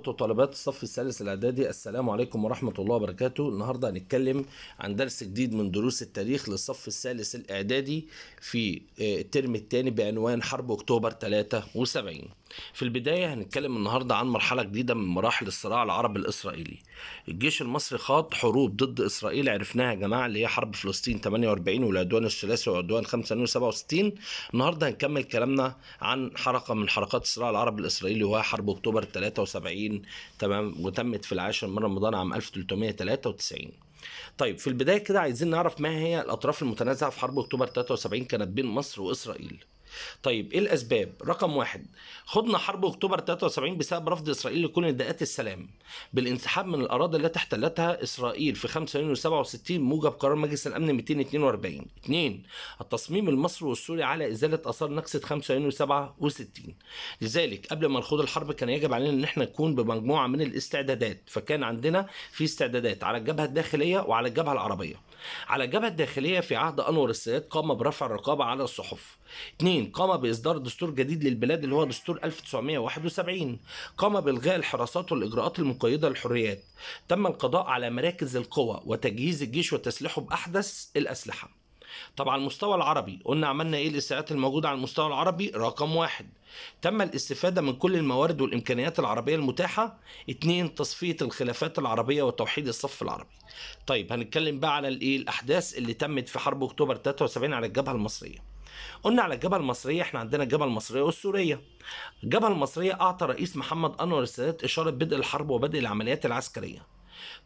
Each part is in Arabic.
طلبات وطالبات الصف الثالث الإعدادي السلام عليكم ورحمة الله وبركاته، النهاردة هنتكلم عن درس جديد من دروس التاريخ للصف الثالث الإعدادي في آه، الترم الثاني بعنوان حرب أكتوبر 73. في البداية هنتكلم النهاردة عن مرحلة جديدة من مراحل الصراع العربي الإسرائيلي. الجيش المصري خاض حروب ضد إسرائيل عرفناها يا جماعة اللي هي حرب فلسطين 48 والعدوان الثلاثي وعدوان 567 النهاردة هنكمل كلامنا عن حركة من حركات الصراع العربي الإسرائيلي وهي حرب أكتوبر 73 1990 تمام وتمت في العاشر من رمضان عام 1393 طيب في البدايه كده عايزين نعرف ما هي الاطراف المتنازعه في حرب اكتوبر 73 كانت بين مصر واسرائيل طيب ايه الاسباب رقم واحد خضنا حرب اكتوبر 73 بسبب رفض اسرائيل لكل نداءات السلام بالانسحاب من الاراضي التي احتلتها اسرائيل في 5 يونيو 67 موجب قرار مجلس الامن 242 اثنين التصميم المصري والسوري على ازاله اثار نكسه 5 يونيو 67 لذلك قبل ما نخوض الحرب كان يجب علينا ان احنا نكون بمجموعه من الاستعدادات فكان عندنا في استعدادات على الجبهه الداخليه وعلى الجبهه العربيه على الجبهة الداخلية في عهد أنور السادات قام برفع الرقابة على الصحف. اثنين قام بإصدار دستور جديد للبلاد اللي هو دستور 1971 قام بإلغاء الحراسات والإجراءات المقيدة للحريات تم القضاء على مراكز القوى وتجهيز الجيش وتسليحه بأحدث الأسلحة طبعا على المستوى العربي قلنا عملنا ايه الاستعدادات الموجوده على المستوى العربي رقم واحد تم الاستفاده من كل الموارد والامكانيات العربيه المتاحه اثنين تصفيه الخلافات العربيه وتوحيد الصف العربي طيب هنتكلم بقى على الايه الاحداث اللي تمت في حرب اكتوبر 73 على الجبهه المصريه قلنا على الجبهه المصريه احنا عندنا الجبهه المصريه والسوريه الجبهه المصريه اعطى رئيس محمد انور السادات اشاره بدء الحرب وبدء العمليات العسكريه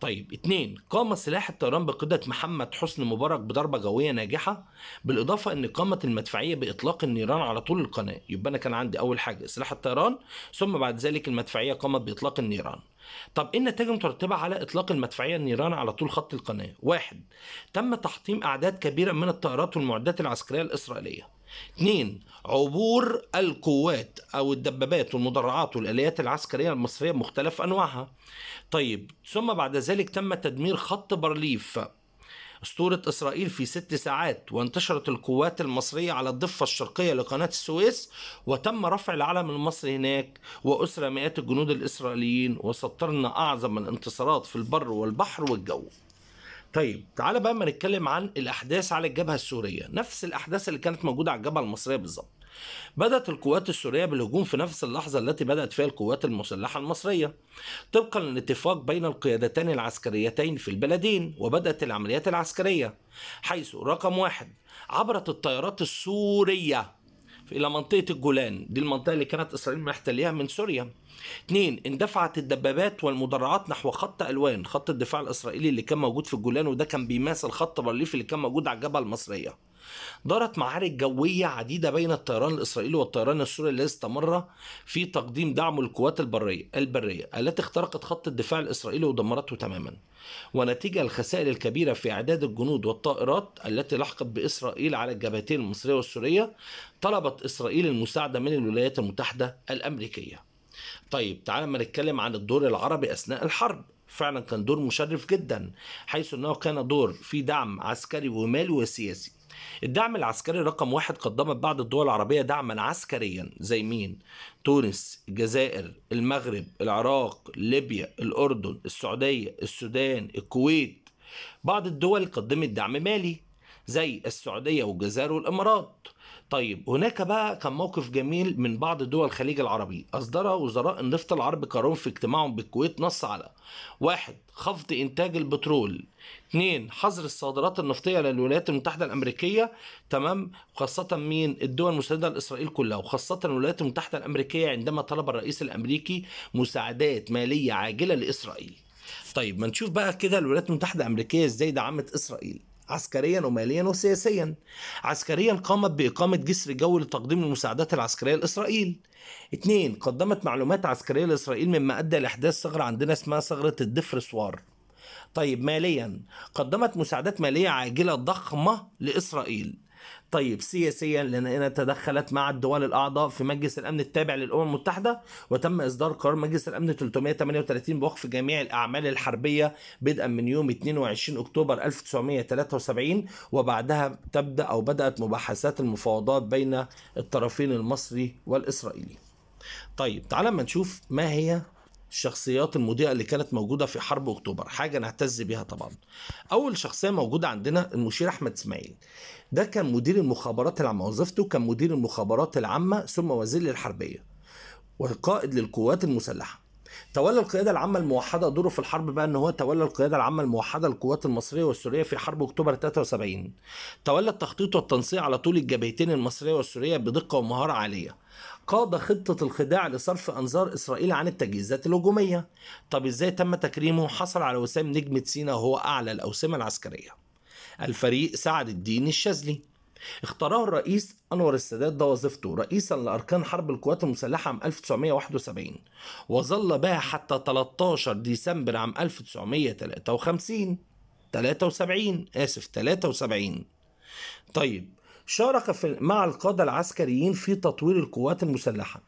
طيب اتنين قام سلاح الطيران بقيادة محمد حسني مبارك بضربة جوية ناجحة بالإضافة أن قامت المدفعية بإطلاق النيران على طول القناة يبقى أنا كان عندي أول حاجة سلاح الطيران ثم بعد ذلك المدفعية قامت بإطلاق النيران طب ايه النتائج المترتبة على إطلاق المدفعية النيران على طول خط القناة؟ واحد تم تحطيم أعداد كبيرة من الطائرات والمعدات العسكرية الإسرائيلية اثنين عبور القوات او الدبابات والمدرعات والاليات العسكريه المصريه بمختلف انواعها طيب ثم بعد ذلك تم تدمير خط بارليف أسطورة إسرائيل في ست ساعات وانتشرت القوات المصرية على الضفة الشرقية لقناة السويس وتم رفع العلم المصري هناك وأسر مئات الجنود الإسرائيليين وسطرنا أعظم الانتصارات في البر والبحر والجو طيب تعالى بقى ما نتكلم عن الاحداث على الجبهه السوريه نفس الاحداث اللي كانت موجوده على الجبهه المصريه بالظبط بدأت القوات السورية بالهجوم في نفس اللحظة التي بدأت فيها القوات المسلحة المصرية طبقا للاتفاق بين القيادتين العسكريتين في البلدين وبدأت العمليات العسكرية حيث رقم واحد عبرت الطيارات السورية الى منطقه الجولان دي المنطقه اللي كانت اسرائيل محتليها من سوريا اثنين اندفعت الدبابات والمدرعات نحو خط الوان خط الدفاع الاسرائيلي اللي كان موجود في الجولان وده كان بيماثل خط بارليف اللي كان موجود على الجبهه المصريه دارت معارك جوية عديدة بين الطيران الإسرائيلي والطيران السوري الذي استمر في تقديم دعم للقوات البرية البرية التي اخترقت خط الدفاع الإسرائيلي ودمرته تماما ونتيجة الخسائر الكبيرة في إعداد الجنود والطائرات التي لحقت بإسرائيل على الجبهتين المصرية والسورية طلبت إسرائيل المساعدة من الولايات المتحدة الأمريكية طيب تعال ما نتكلم عن الدور العربي أثناء الحرب فعلا كان دور مشرف جدا حيث انه كان دور في دعم عسكري ومالي وسياسي الدعم العسكري رقم واحد قدمت بعض الدول العربية دعما عسكريا زي مين؟ تونس، الجزائر، المغرب، العراق، ليبيا، الأردن، السعودية، السودان، الكويت بعض الدول قدمت دعم مالي زي السعودية والجزائر والإمارات طيب هناك بقى كان موقف جميل من بعض دول الخليج العربي أصدر وزراء النفط العرب قرار في اجتماعهم بالكويت نص على واحد خفض إنتاج البترول اثنين حظر الصادرات النفطية للولايات المتحدة الأمريكية تمام خاصة مين الدول المساندة لإسرائيل كلها وخاصة الولايات المتحدة الأمريكية عندما طلب الرئيس الأمريكي مساعدات مالية عاجلة لإسرائيل طيب ما نشوف بقى كده الولايات المتحدة الأمريكية ازاي دعمت إسرائيل عسكريا وماليا وسياسيا عسكريا قامت بإقامة جسر جو لتقديم المساعدات العسكرية لإسرائيل اتنين قدمت معلومات عسكرية لإسرائيل مما أدى لإحداث ثغرة عندنا اسمها ثغرة الدفر سوار طيب ماليا قدمت مساعدات مالية عاجلة ضخمة لإسرائيل طيب سياسيا لأنها تدخلت مع الدول الأعضاء في مجلس الأمن التابع للأمم المتحدة وتم إصدار قرار مجلس الأمن 338 بوقف جميع الأعمال الحربية بدءا من يوم 22 أكتوبر 1973 وبعدها تبدأ أو بدأت مباحثات المفاوضات بين الطرفين المصري والإسرائيلي طيب تعالى ما نشوف ما هي الشخصيات المضيئه اللي كانت موجوده في حرب اكتوبر حاجه نعتز بيها طبعا اول شخصيه موجوده عندنا المشير احمد اسماعيل ده كان مدير المخابرات العامه وظيفته كان مدير المخابرات العامه ثم وزير للحربيه والقائد للقوات المسلحه تولى القياده العامه الموحده دوره في الحرب بقى ان هو تولى القياده العامه الموحده للقوات المصريه والسوريه في حرب اكتوبر 73 تولى التخطيط والتنسيق على طول الجبهتين المصريه والسوريه بدقه ومهاره عاليه قاد خطة الخداع لصرف أنظار إسرائيل عن التجهيزات الهجومية طب إزاي تم تكريمه حصل على وسام نجمة سينا وهو أعلى الأوسمة العسكرية الفريق سعد الدين الشاذلي اختاره الرئيس أنور السادات ده وظيفته رئيسا لأركان حرب القوات المسلحة عام 1971 وظل بها حتى 13 ديسمبر عام 1953 73 آسف 73 طيب شارك في مع القادة العسكريين في تطوير القوات المسلحة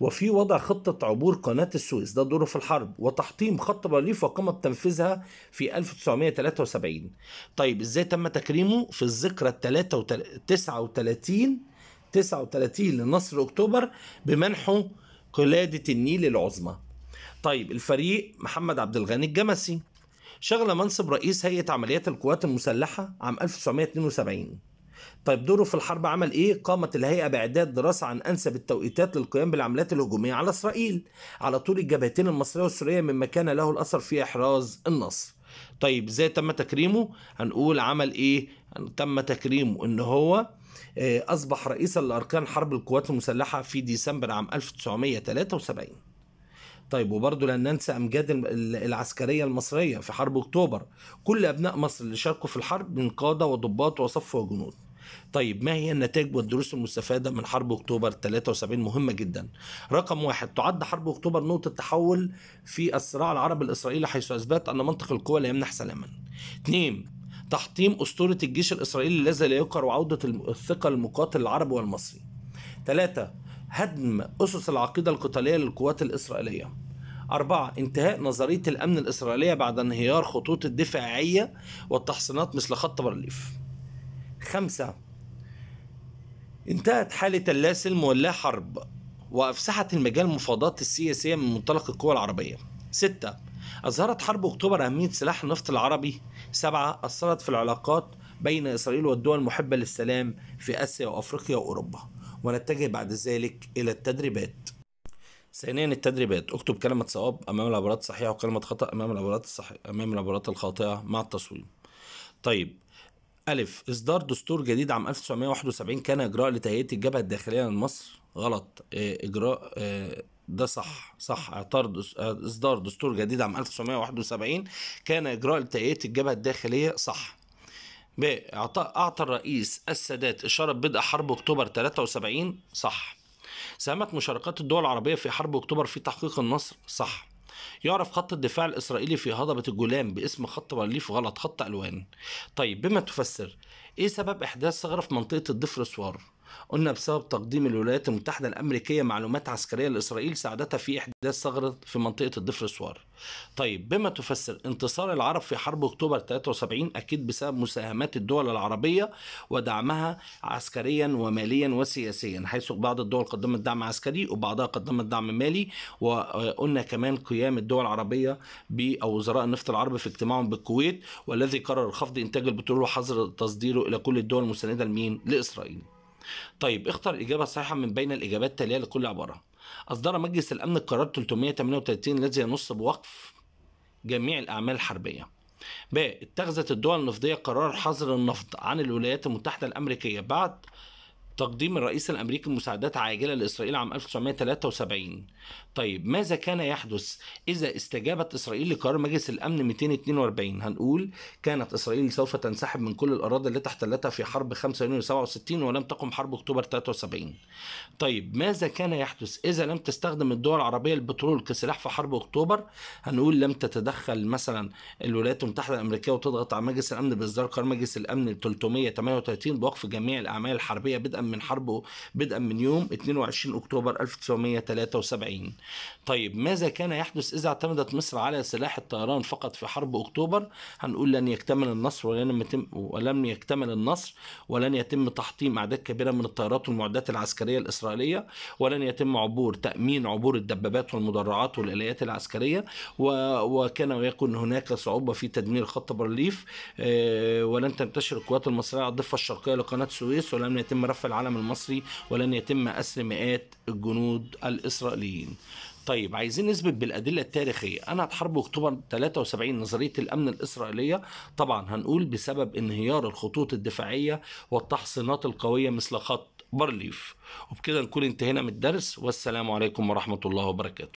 وفي وضع خطة عبور قناة السويس ده دوره في الحرب وتحطيم خط بارليف وقام بتنفيذها في 1973 طيب ازاي تم تكريمه في الذكرى ال 39 39 لنصر اكتوبر بمنحه قلادة النيل العظمى طيب الفريق محمد عبد الغني الجمسي شغل منصب رئيس هيئة عمليات القوات المسلحة عام 1972 طيب دوره في الحرب عمل ايه؟ قامت الهيئه باعداد دراسه عن انسب التوقيتات للقيام بالعمليات الهجوميه على اسرائيل على طول الجبهتين المصريه والسوريه مما كان له الاثر في احراز النصر. طيب ازاي تم تكريمه؟ هنقول عمل ايه؟ تم تكريمه ان هو آه، اصبح رئيسا لاركان حرب القوات المسلحه في ديسمبر عام 1973. طيب وبرضه لن ننسى امجاد العسكريه المصريه في حرب اكتوبر كل ابناء مصر اللي شاركوا في الحرب من قاده وضباط وصف وجنود طيب ما هي النتائج والدروس المستفادة من حرب أكتوبر 73 مهمة جدا رقم واحد تعد حرب أكتوبر نقطة تحول في الصراع العربي الإسرائيلي حيث أثبت أن منطق القوى لا يمنح سلاما اثنين تحطيم أسطورة الجيش الإسرائيلي الذي لا يقر وعودة الثقة للمقاتل العربي والمصري ثلاثة هدم أسس العقيدة القتالية للقوات الإسرائيلية أربعة انتهاء نظرية الأمن الإسرائيلية بعد انهيار خطوط الدفاعية والتحصينات مثل خط بارليف خمسة انتهت حالة اللاسلم ولا حرب وأفسحت المجال المفاوضات السياسية من منطلق القوى العربية ستة أظهرت حرب أكتوبر أهمية سلاح النفط العربي سبعة أثرت في العلاقات بين إسرائيل والدول المحبة للسلام في آسيا وأفريقيا وأوروبا ونتجه بعد ذلك إلى التدريبات ثانيا التدريبات اكتب كلمة صواب أمام العبارات الصحيحة وكلمة خطأ أمام العبارات الصحيحة أمام العبارات الخاطئة مع التصويب طيب ألف إصدار دستور جديد عام 1971 كان إجراء لتهيئة الجبهة الداخلية لمصر غلط آه، إجراء آه، ده صح صح اعترض آه، إصدار دستور جديد عام 1971 كان إجراء لتهيئة الجبهة الداخلية صح ب أعطى الرئيس السادات إشارة بدء حرب أكتوبر 73 صح ساهمت مشاركات الدول العربية في حرب أكتوبر في تحقيق النصر صح يعرف خط الدفاع الإسرائيلي في هضبة الجولان باسم خط بارليف غلط خط ألوان طيب بما تفسر إيه سبب إحداث ثغرة في منطقة الضفر سوار؟ قلنا بسبب تقديم الولايات المتحدة الأمريكية معلومات عسكرية لإسرائيل ساعدتها في إحداث ثغرة في منطقة الضفر السوار طيب بما تفسر انتصار العرب في حرب أكتوبر 73 أكيد بسبب مساهمات الدول العربية ودعمها عسكريا وماليا وسياسيا حيث بعض الدول قدمت دعم عسكري وبعضها قدمت دعم مالي وقلنا كمان قيام الدول العربية أو وزراء النفط العرب في اجتماعهم بالكويت والذي قرر خفض إنتاج البترول وحظر تصديره إلى كل الدول المساندة لمين؟ لإسرائيل طيب اختر الإجابة الصحيحة من بين الإجابات التالية لكل عبارة أصدر مجلس الأمن القرار 338 الذي ينص بوقف جميع الأعمال الحربية ب اتخذت الدول النفطية قرار حظر النفط عن الولايات المتحدة الأمريكية بعد تقديم الرئيس الامريكي مساعدات عاجله لاسرائيل عام 1973 طيب ماذا كان يحدث اذا استجابت اسرائيل لقرار مجلس الامن 242 هنقول كانت اسرائيل سوف تنسحب من كل الاراضي التي احتلتها في حرب 5 يونيو 67 ولم تقم حرب اكتوبر 73 طيب ماذا كان يحدث اذا لم تستخدم الدول العربيه البترول كسلاح في حرب اكتوبر هنقول لم تتدخل مثلا الولايات المتحده الامريكيه وتضغط على مجلس الامن باصدار قرار مجلس الامن 338 بوقف جميع الاعمال الحربيه بدءا من حربه بدءا من يوم 22 أكتوبر 1973 طيب ماذا كان يحدث إذا اعتمدت مصر على سلاح الطيران فقط في حرب أكتوبر هنقول لن يكتمل النصر ولن, يتم ولم يكتمل النصر ولن يتم تحطيم أعداد كبيرة من الطائرات والمعدات العسكرية الإسرائيلية ولن يتم عبور تأمين عبور الدبابات والمدرعات والآليات العسكرية وكان ويكون هناك صعوبة في تدمير خط برليف آه، ولن تنتشر القوات المصرية على الضفة الشرقية لقناة السويس ولم يتم رفع العلم المصري ولن يتم أسر مئات الجنود الإسرائيليين طيب عايزين نثبت بالادله التاريخيه انهت حرب اكتوبر 73 نظريه الامن الاسرائيليه طبعا هنقول بسبب انهيار الخطوط الدفاعيه والتحصينات القويه مثل خط بارليف وبكده نكون انتهينا من الدرس والسلام عليكم ورحمه الله وبركاته